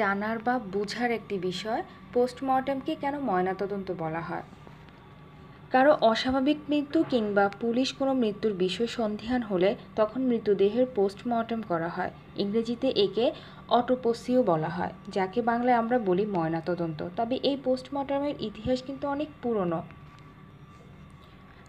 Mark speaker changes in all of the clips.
Speaker 1: জানার বা বোঝার একটি বিষয় পোস্টমর্টেমকে কেন ময়নাতদন্ত বলা হয় কারো অস্বাভাবিক মৃত্যু কিংবা পুলিশ কোনো মৃত্যুর বিষয় সন্ধিহান হলে তখন মৃতদেহের পোস্টমর্টেম করা হয় ইংরেজিতে একে অটোপসিও বলা হয় যাকে বাংলায় আমরা বলি ময়নাতদন্ত তবে এই পোস্টমর্টমের ইতিহাস কিন্তু অনেক পুরনো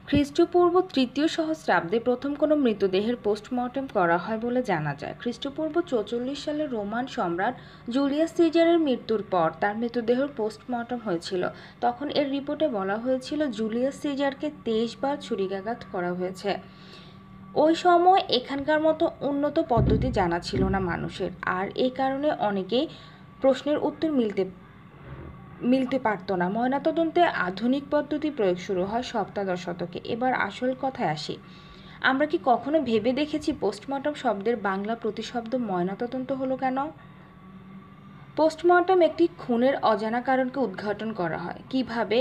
Speaker 1: খ্রিস্টপূর্ব তৃতীয় সহস্রাব্দে প্রথম কোনো মৃতদেহের পোস্টমর্টেম করা হয় বলে জানা যায় খ্রিস্টপূর্ব চৌচল্লিশ সালে রোমান সম্রাট জুলিয়াস সিজারের মৃত্যুর পর তার মৃতদেহের পোস্টমর্টেম হয়েছিল তখন এর রিপোর্টে বলা হয়েছিল জুলিয়াস সিজারকে তেইশ বার ছুরিকাঘাত করা হয়েছে ওই সময় এখানকার মতো উন্নত পদ্ধতি জানা ছিল না মানুষের আর এ কারণে অনেকেই প্রশ্নের উত্তর মিলতে মিলতে পারত না ময়নাতদন্তে আধুনিক পদ্ধতি প্রয়োগ শুরু হয় সপ্তাদশ শতকে এবার আসল কথায় আসি আমরা কি কখনো ভেবে দেখেছি পোস্টমর্টম শব্দের বাংলা প্রতিশব্দ ময়নাতদন্ত হলো কেন পোস্টমর্টম একটি খুনের অজানা কারণকে উদ্ঘাটন করা হয় কিভাবে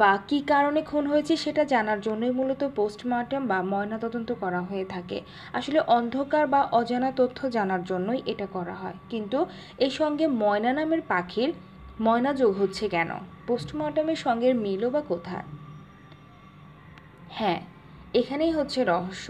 Speaker 1: বা কী কারণে খুন হয়েছে সেটা জানার জন্যই মূলত পোস্টমর্টম বা ময়নাতদন্ত করা হয়ে থাকে আসলে অন্ধকার বা অজানা তথ্য জানার জন্যই এটা করা হয় কিন্তু এই সঙ্গে ময়না নামের পাখির ময়না যোগ হচ্ছে কেন পোস্টমর্টমের সঙ্গে মিলও বা কোথায় হ্যাঁ এখানেই হচ্ছে রহস্য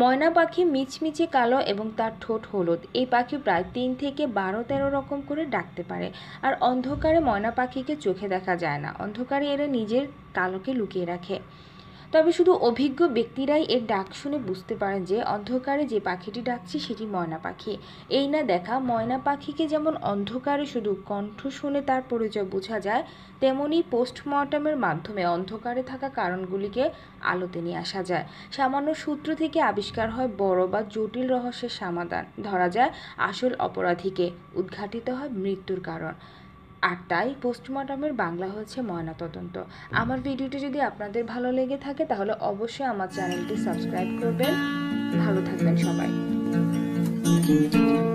Speaker 1: ময়না পাখি মিচমিচে কালো এবং তার ঠোঁট হলুদ এই পাখি প্রায় তিন থেকে বারো তেরো রকম করে ডাকতে পারে আর অন্ধকারে ময়না পাখিকে চোখে দেখা যায় না অন্ধকারে এরা নিজের কালোকে লুকিয়ে রাখে তবে শুধু অভিজ্ঞ ব্যক্তিরাই এর ডাক শুনে বুঝতে পারেন যে অন্ধকারে যে পাখিটি ডাকছে সেটি ময়না পাখি এই না দেখা ময়না পাখিকে যেমন অন্ধকারে শুধু কণ্ঠ শুনে তার পরিচয় বোঝা যায় তেমনি পোস্টমর্টমের মাধ্যমে অন্ধকারে থাকা কারণগুলিকে আলোতে নিয়ে আসা যায় সামান্য সূত্র থেকে আবিষ্কার হয় বড় বা জটিল রহস্যের সমাধান ধরা যায় আসল অপরাধীকে উদ্ঘাটিত হয় মৃত্যুর কারণ আর তাই পোস্টমর্টমের বাংলা হচ্ছে ময়নাতদন্ত আমার ভিডিওটি যদি আপনাদের ভালো লেগে থাকে তাহলে অবশ্যই আমার চ্যানেলটি সাবস্ক্রাইব করবেন ভালো থাকবেন সবাই